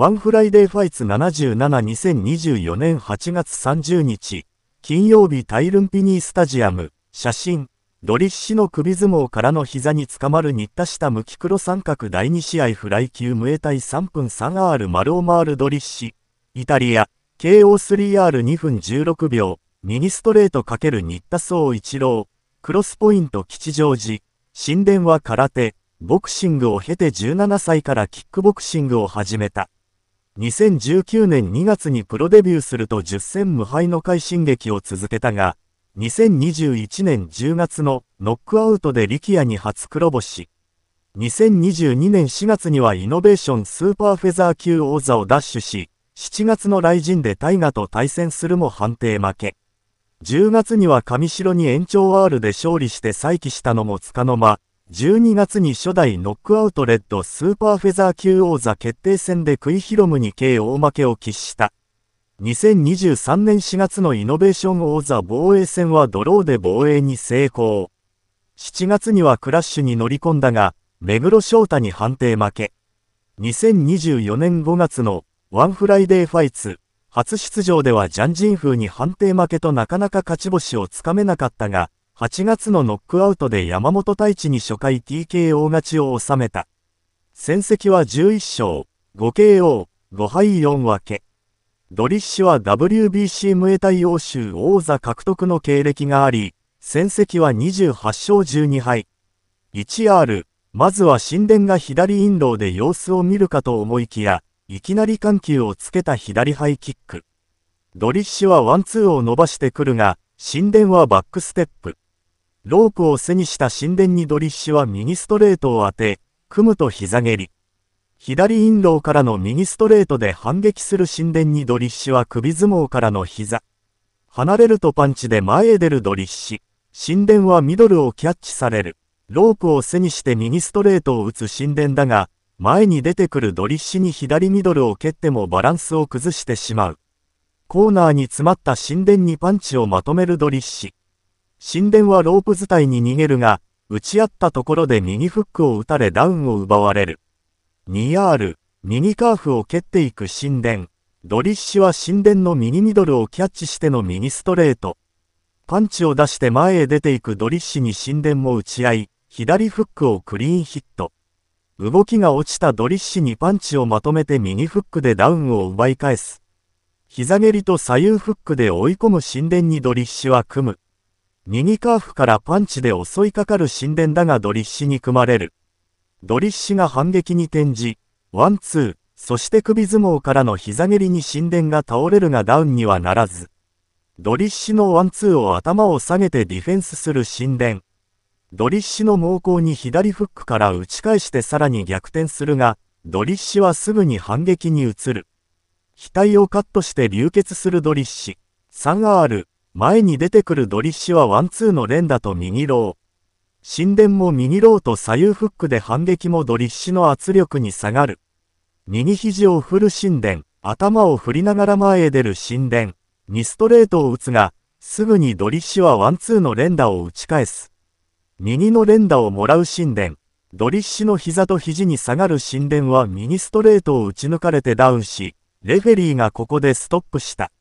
ワンフライデーファイツ772024年8月30日、金曜日タイルンピニースタジアム、写真、ドリッシの首相撲からの膝につかまる新田下向き黒三角第2試合フライ級無栄対3分 3R マオマールドリッシ、イタリア、KO3R2 分16秒、ミニストレート×新田総一郎、クロスポイント吉祥寺、神殿は空手、ボクシングを経て17歳からキックボクシングを始めた。2019年2月にプロデビューすると10戦無敗の快進撃を続けたが、2021年10月のノックアウトで力也に初黒星。2022年4月にはイノベーションスーパーフェザー級王座を奪取し、7月の雷神で大河と対戦するも判定負け。10月には上城に延長 R で勝利して再起したのもつかの間、12月に初代ノックアウトレッドスーパーフェザー級王座決定戦でクイヒロムに K 大負けを喫した。2023年4月のイノベーション王座防衛戦はドローで防衛に成功。7月にはクラッシュに乗り込んだが、目黒翔太に判定負け。2024年5月のワンフライデーファイツ、初出場ではジャンジン風に判定負けとなかなか勝ち星をつかめなかったが、8月のノックアウトで山本太一に初回 TKO 勝ちを収めた。戦績は11勝、5KO、5敗4分け。ドリッシュは WBC 無エタイ欧州王座獲得の経歴があり、戦績は28勝12敗。1R、まずは神殿が左陰ーで様子を見るかと思いきや、いきなり緩急をつけた左ハイキック。ドリッシュはワンツーを伸ばしてくるが、神殿はバックステップ。ロープを背にした神殿にドリッシュは右ストレートを当て、組むと膝蹴り。左インローからの右ストレートで反撃する神殿にドリッシュは首相撲からの膝。離れるとパンチで前へ出るドリッシュ。神殿はミドルをキャッチされる。ロープを背にして右ストレートを打つ神殿だが、前に出てくるドリッシュに左ミドルを蹴ってもバランスを崩してしまう。コーナーに詰まった神殿にパンチをまとめるドリッシュ。神殿はロープ伝いに逃げるが、打ち合ったところで右フックを打たれダウンを奪われる。ニヤール、右カーフを蹴っていく神殿。ドリッシュは神殿の右ミドルをキャッチしての右ストレート。パンチを出して前へ出ていくドリッシュに神殿も打ち合い、左フックをクリーンヒット。動きが落ちたドリッシュにパンチをまとめて右フックでダウンを奪い返す。膝蹴りと左右フックで追い込む神殿にドリッシュは組む。右カーフからパンチで襲いかかる神殿だがドリッシュに組まれる。ドリッシュが反撃に転じ、ワンツー、そして首相撲からの膝蹴りに神殿が倒れるがダウンにはならず。ドリッシュのワンツーを頭を下げてディフェンスする神殿。ドリッシュの猛攻に左フックから打ち返してさらに逆転するが、ドリッシュはすぐに反撃に移る。額をカットして流血するドリッシュ。3R、前に出てくるドリッシュはワンツーの連打と右ロー。神殿も右ローと左右フックで反撃もドリッシュの圧力に下がる。右肘を振る神殿、頭を振りながら前へ出る神殿、2ストレートを打つが、すぐにドリッシュはワンツーの連打を打ち返す。右の連打をもらう神殿、ドリッシュの膝と肘に下がる神殿は右ストレートを打ち抜かれてダウンし、レフェリーがここでストップした。